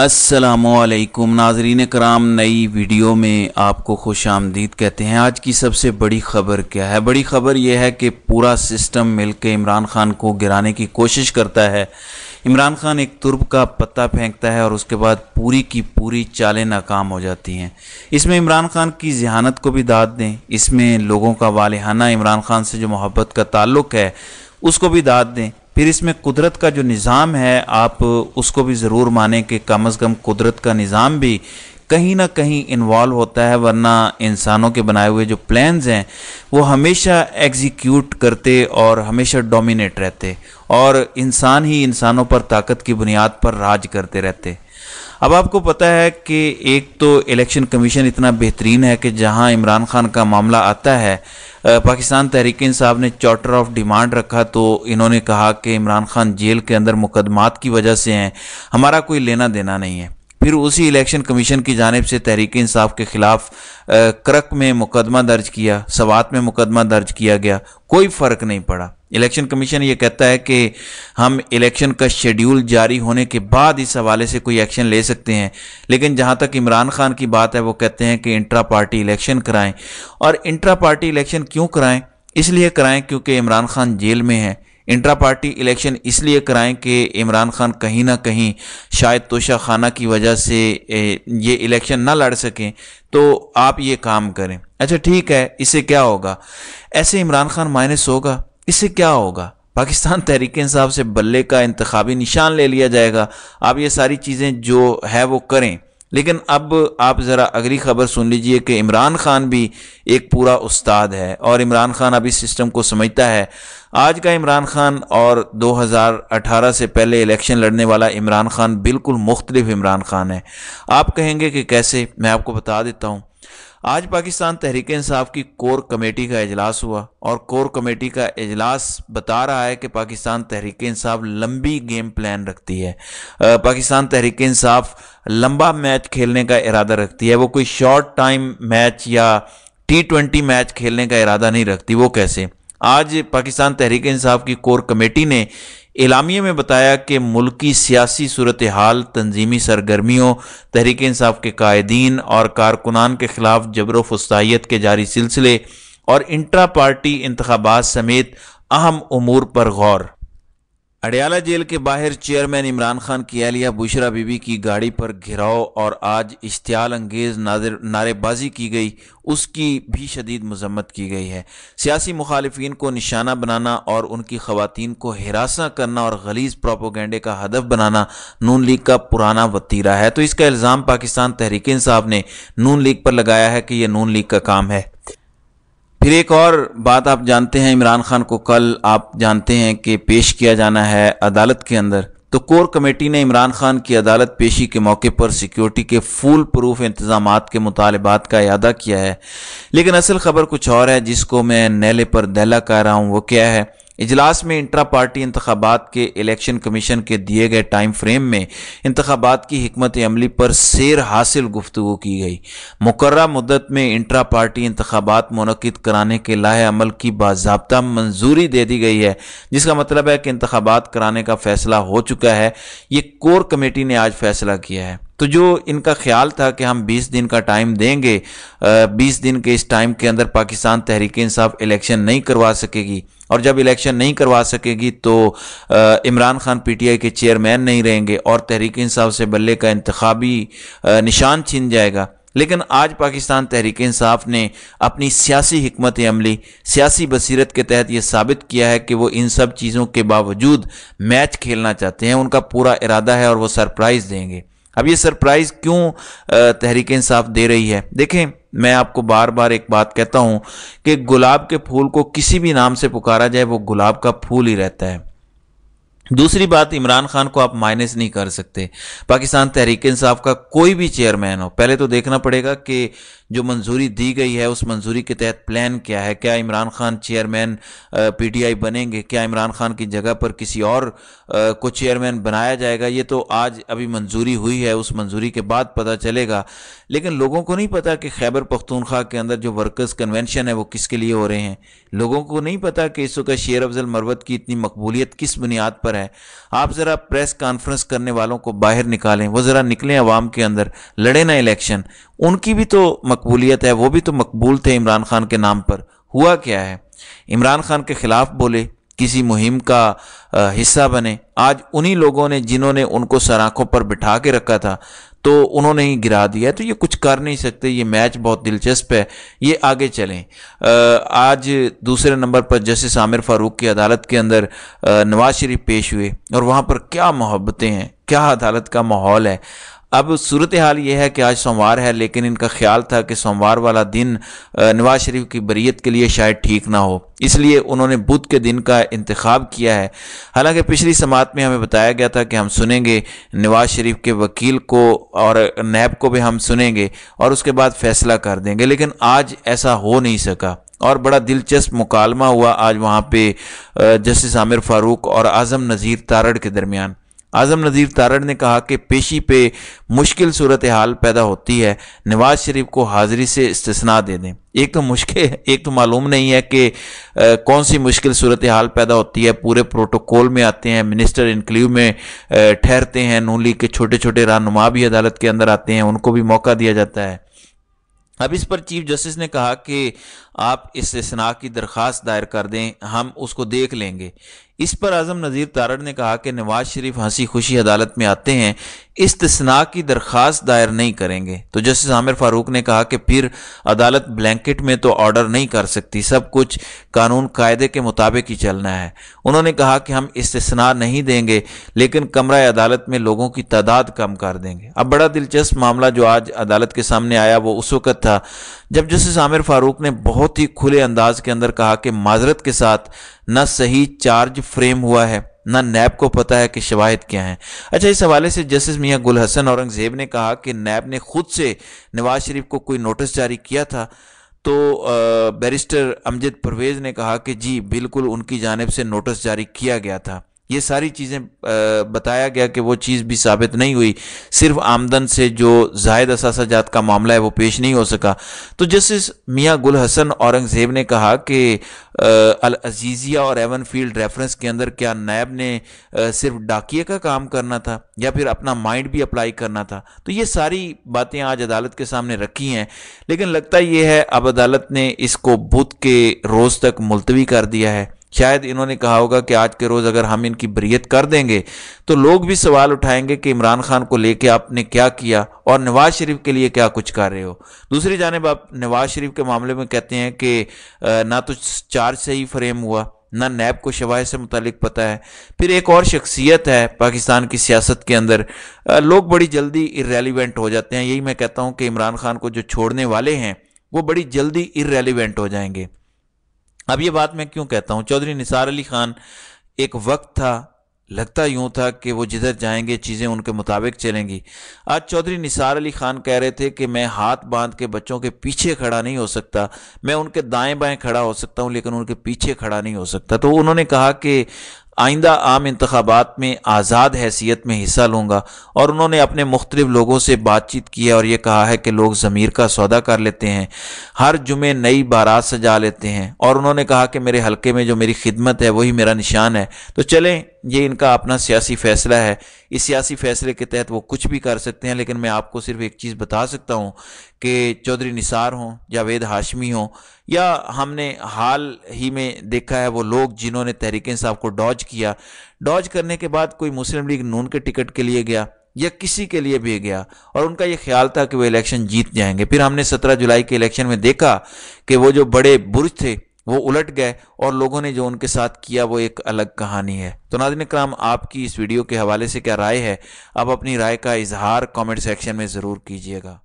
असलकुम नाजरीन कराम नई वीडियो में आपको खुश आमदीद कहते हैं आज की सबसे बड़ी खबर क्या है बड़ी खबर यह है कि पूरा सिस्टम मिलकर इमरान खान को गिराने की कोशिश करता है इमरान खान एक तुर्ब का पत्ता फेंकता है और उसके बाद पूरी की पूरी चालें नाकाम हो जाती हैं इसमें इमरान खान की जहानत को भी दाद दें इसमें लोगों का वालहाना इमरान खान से जो मोहब्बत का ताल्लुक़ है उसको भी दाद दें फिर इसमें कुदरत का जो निज़ाम है आप उसको भी ज़रूर माने कि कम अज़ कम कुदरत का निज़ाम भी कहीं ना कहीं इन्वॉल्व होता है वरना इंसानों के बनाए हुए जो प्लान्स हैं वो हमेशा एग्जीक्यूट करते और हमेशा डोमिनेट रहते और इंसान ही इंसानों पर ताकत की बुनियाद पर राज करते रहते अब आपको पता है कि एक तो इलेक्शन कमीशन इतना बेहतरीन है कि जहां इमरान खान का मामला आता है पाकिस्तान तहरीक साहब ने चार्टर ऑफ डिमांड रखा तो इन्होंने कहा कि इमरान खान जेल के अंदर मुकदमात की वजह से हैं हमारा कोई लेना देना नहीं है फिर उसी इलेक्शन कमीशन की जानब से तहरीक इंसाफ के खिलाफ क्रक में मुकदमा दर्ज किया सवात में मुकदमा दर्ज किया गया कोई फ़र्क नहीं पड़ा इलेक्शन कमीशन ये कहता है कि हम इलेक्शन का शेड्यूल जारी होने के बाद इस हवाले से कोई एक्शन ले सकते हैं लेकिन जहाँ तक इमरान खान की बात है वो कहते हैं कि इंट्रा पार्टी इलेक्शन कराएं और इंट्रा पार्टी इलेक्शन क्यों कराएं इसलिए कराएं क्योंकि इमरान खान जेल में है इंट्रा पार्टी इलेक्शन इसलिए कराएं कि इमरान खान कहीं ना कहीं शायद तोशा खाना की वजह से ये इलेक्शन ना लड़ सकें तो आप ये काम करें अच्छा ठीक है इससे क्या होगा ऐसे इमरान खान माइनस होगा इससे क्या होगा पाकिस्तान तहरीक इंसाफ से बल्ले का इंतबी निशान ले लिया जाएगा आप ये सारी चीज़ें जो है वो करें लेकिन अब आप ज़रा अगली खबर सुन लीजिए कि इमरान खान भी एक पूरा उस्ताद है और इमरान खान अब इस सिस्टम को समझता है आज का इमरान खान और 2018 से पहले इलेक्शन लड़ने वाला इमरान खान बिल्कुल मुख्तलिफ इमरान खान है आप कहेंगे कि कैसे मैं आपको बता देता हूँ आज पाकिस्तान तहरीक इंसाफ की कोर कमेटी का अजलास हुआ और कोर कमेटी का अजलास बता रहा है कि पाकिस्तान तहरीक इंसाफ लंबी गेम प्लान रखती है पाकिस्तान तहरीक इंसाफ लंबा मैच खेलने का इरादा रखती है वो कोई शॉर्ट टाइम मैच या टी ट्वेंटी मैच खेलने का इरादा नहीं रखती वो कैसे आज पाकिस्तान तहरीक इंसाफ की कोर कमेटी ने इलामिया में बताया कि मुल्की सियासी सूरत हाल तंजीमी सरगर्मियों तहरीक इंसाफ के कायदीन और कारकुनान के खिलाफ जबर फस्तायत के जारी सिलसिले और इंट्रा पार्टी इंतबात समेत अहम अमूर पर गौर अडियाला जेल के बाहर चेयरमैन इमरान खान की एलिया बुशरा बीबी की गाड़ी पर घिराव और आज इश्तियाल अंगेज नारेबाजी की गई उसकी भी शदीद मजम्मत की गई है सियासी मुखालफन को निशाना बनाना और उनकी खवतान को हिरासा करना और गलीज प्रोपोगेंडे का हदफ बनाना नून लीग का पुराना वतीरा है तो इसका इल्ज़ाम पाकिस्तान तहरीक इंसाफ ने नून लीग पर लगाया है कि यह नून लीग का काम है फिर एक और बात आप जानते हैं इमरान खान को कल आप जानते हैं कि पेश किया जाना है अदालत के अंदर तो कोर कमेटी ने इमरान खान की अदालत पेशी के मौके पर सिक्योरिटी के फुल प्रूफ इंतजाम के मुतालबात का अदा किया है लेकिन असल खबर कुछ और है जिसको मैं नैले पर दहला कह रहा हूँ वो क्या है इजलास में इंट्रा पार्टी इंतबात के इलेक्शन कमीशन के दिए गए टाइम फ्रेम में इंतबात की हमत अमली पर शेर हासिल गुफ्तु की गई मुकर मदत में इंट्रा पार्टी इंतबात मनद कराने के लाहे अमल की बाबा मंजूरी दे दी गई है जिसका मतलब है कि इंतबात कराने का फैसला हो चुका है ये कोर कमेटी ने आज फैसला किया है तो जो इनका ख्याल था कि हम 20 दिन का टाइम देंगे 20 दिन के इस टाइम के अंदर पाकिस्तान तहरीक इंसाफ इलेक्शन नहीं करवा सकेगी और जब इलेक्शन नहीं करवा सकेगी तो इमरान खान पीटीआई के चेयरमैन नहीं रहेंगे और तहरीक इंसाफ से बल्ले का इंतबी निशान छिन जाएगा लेकिन आज पाकिस्तान तहरीक इंसाफ ने अपनी सियासी हमत अमली सियासी बसीरत के तहत ये साबित किया है कि वो इन सब चीज़ों के बावजूद मैच खेलना चाहते हैं उनका पूरा इरादा है और वो सरप्राइज़ देंगे अब ये सरप्राइज क्यों तहरीक इंसाफ दे रही है देखें मैं आपको बार बार एक बात कहता हूं कि गुलाब के फूल को किसी भी नाम से पुकारा जाए वो गुलाब का फूल ही रहता है दूसरी बात इमरान खान को आप माइनस नहीं कर सकते पाकिस्तान तहरीक इंसाफ का कोई भी चेयरमैन हो पहले तो देखना पड़ेगा कि जो मंजूरी दी गई है उस मंजूरी के तहत प्लान क्या है क्या इमरान खान चेयरमैन पीटीआई बनेंगे क्या इमरान खान की जगह पर किसी और को चेयरमैन बनाया जाएगा ये तो आज अभी मंजूरी हुई है उस मंजूरी के बाद पता चलेगा लेकिन लोगों को नहीं पता कि खैबर पख्तूनख्वा के अंदर जो वर्कर्स कन्वेंशन है वो किसके लिए हो रहे हैं लोगों को नहीं पता कि इस वक्त शेर अफजल मरवत की इतनी मकबूलियत किस बुनियाद पर है आप ज़रा प्रेस कॉन्फ्रेंस करने वालों को बाहर निकालें वो ज़रा निकलें आवाम के अंदर लड़े ना इलेक्शन उनकी भी तो मकबूलियत है वो भी तो मकबूल थे इमरान खान के नाम पर हुआ क्या है इमरान खान के ख़िलाफ़ बोले किसी मुहिम का हिस्सा बने आज उन्हीं लोगों ने जिन्होंने उनको सराखों पर बिठा के रखा था तो उन्होंने ही गिरा दिया तो ये कुछ कर नहीं सकते ये मैच बहुत दिलचस्प है ये आगे चलें आज दूसरे नंबर पर जस्टिस आमिर फारूक की अदालत के अंदर नवाज शरीफ पेश हुए और वहाँ पर क्या मोहब्बतें हैं क्या अदालत का माहौल है अब सूरत हाल यह है कि आज सोमवार है लेकिन इनका ख्याल था कि सोमवार वाला दिन नवाज शरीफ की बरीत के लिए शायद ठीक ना हो इसलिए उन्होंने बुध के दिन का इंतखब किया है हालांकि पिछली समात में हमें बताया गया था कि हम सुनेंगे नवाज शरीफ के वकील को और नैब को भी हम सुनेंगे और उसके बाद फैसला कर देंगे लेकिन आज ऐसा हो नहीं सका और बड़ा दिलचस्प मुकालमा हुआ आज वहाँ पे जस्टिस आमिर फारूक और आज़म नज़ीर तारड़ के दरमियान आजम नज़ीर तारड़ ने कहा कि पेशी पे मुश्किल सूरत हाल पैदा होती है नवाज शरीफ को हाजिरी से इस्तना दे दें एक तो मुश्किल एक तो मालूम नहीं है कि आ, कौन सी मुश्किल सूरत हाल पैदा होती है पूरे प्रोटोकॉल में आते हैं मिनिस्टर इनक्लीव में ठहरते हैं नूली लीग के छोटे छोटे रहनुमा भी अदालत के अंदर आते हैं उनको भी मौका दिया जाता है अब इस पर चीफ जस्टिस ने कहा कि आप इसना की दरख्वास्त दायर कर दें हम उसको देख लेंगे इस पर आजम नज़ीर तारड़ ने कहा कि नवाज शरीफ हंसी खुशी अदालत में आते हैं इसतना की दरख्वास्त दायर नहीं करेंगे तो जस्टिस आमिर फारूक ने कहा कि फिर अदालत ब्लैंकेट में तो ऑर्डर नहीं कर सकती सब कुछ कानून कायदे के मुताबिक ही चलना है उन्होंने कहा कि हम इसतना नहीं देंगे लेकिन कमरा अदालत में लोगों की तादाद कम कर देंगे अब बड़ा दिलचस्प मामला जो आज अदालत के सामने आया वो उस वक़्त था जब जस्टिस आमिर फारूक ने बहुत ही खुले अंदाज के अंदर कहा कि माजरत के साथ न सही चार्ज फ्रेम हुआ है ना नैब को पता है कि शवाहद क्या हैं अच्छा इस हवाले से जस्टिस मियाँ गुल हसन औरंगज़ेब ने कहा कि नैब ने खुद से नवाज शरीफ को कोई नोटिस जारी किया था तो बैरिस्टर अमजद परवेज़ ने कहा कि जी बिल्कुल उनकी जानब से नोटिस जारी किया गया था ये सारी चीज़ें बताया गया कि वो चीज़ भी साबित नहीं हुई सिर्फ आमदन से जो जायद असासाजात का मामला है वो पेश नहीं हो सका तो जस्टिस मियाँ गुल हसन औरंगज़ेब ने कहा कि अल अजीज़िया और एवन फील्ड रेफरेंस के अंदर क्या नैब ने सिर्फ डाकिए का काम करना था या फिर अपना माइंड भी अप्लाई करना था तो ये सारी बातें आज अदालत के सामने रखी हैं लेकिन लगता ये है अब अदालत ने इसको बुध के रोज़ तक मुलतवी कर दिया है शायद इन्होंने कहा होगा कि आज के रोज़ अगर हम इनकी बरीत कर देंगे तो लोग भी सवाल उठाएंगे कि इमरान खान को लेके आपने क्या किया और नवाज शरीफ के लिए क्या कुछ कर रहे हो दूसरी जानब आप नवाज शरीफ के मामले में कहते हैं कि ना तो चार्ज ही फ्रेम हुआ ना नैब को शवाह से मुतलिक पता है फिर एक और शख्सियत है पाकिस्तान की सियासत के अंदर लोग बड़ी जल्दी इरेलीवेंट हो जाते हैं यही मैं कहता हूँ कि इमरान खान को जो छोड़ने वाले हैं वो बड़ी जल्दी इरेलीवेंट हो जाएंगे अब ये बात मैं क्यों कहता हूँ चौधरी निसार अली खान एक वक्त था लगता यूं था कि वो जिधर जाएंगे चीज़ें उनके मुताबिक चलेंगी आज चौधरी निसार अली खान कह रहे थे कि मैं हाथ बांध के बच्चों के पीछे खड़ा नहीं हो सकता मैं उनके दाएं बाएं खड़ा हो सकता हूं लेकिन उनके पीछे खड़ा नहीं हो सकता तो उन्होंने कहा कि आइंदा आम इंतबात में आज़ाद हैसियत में हिस्सा लूँगा और उन्होंने अपने मुख्तलिफ लोगों से बातचीत की है और ये कहा है कि लोग ज़मीर का सौदा कर लेते हैं हर जुमे नई बारात सजा लेते हैं और उन्होंने कहा कि मेरे हल्के में जो मेरी खिदमत है वही मेरा निशान है तो चलें ये इनका अपना सियासी फ़ैसला है इस सियासी फ़ैसले के तहत वो कुछ भी कर सकते हैं लेकिन मैं आपको सिर्फ एक चीज़ बता सकता हूँ कि चौधरी निसार हों या वेद हाशमी हों या हमने हाल ही में देखा है वो लोग जिन्होंने तहरीक इंसाफ को डॉज किया डॉज करने के बाद कोई मुस्लिम लीग नून के टिकट के लिए गया या किसी के लिए भी गया और उनका यह ख्याल था कि वो इलेक्शन जीत जाएंगे फिर हमने 17 जुलाई के इलेक्शन में देखा कि वो जो बड़े बुर्ज थे वो उलट गए और लोगों ने जो उनके साथ किया वो एक अलग कहानी है तो नादिन कराम आपकी इस वीडियो के हवाले से क्या राय है आप अपनी राय का इजहार कमेंट सेक्शन में ज़रूर कीजिएगा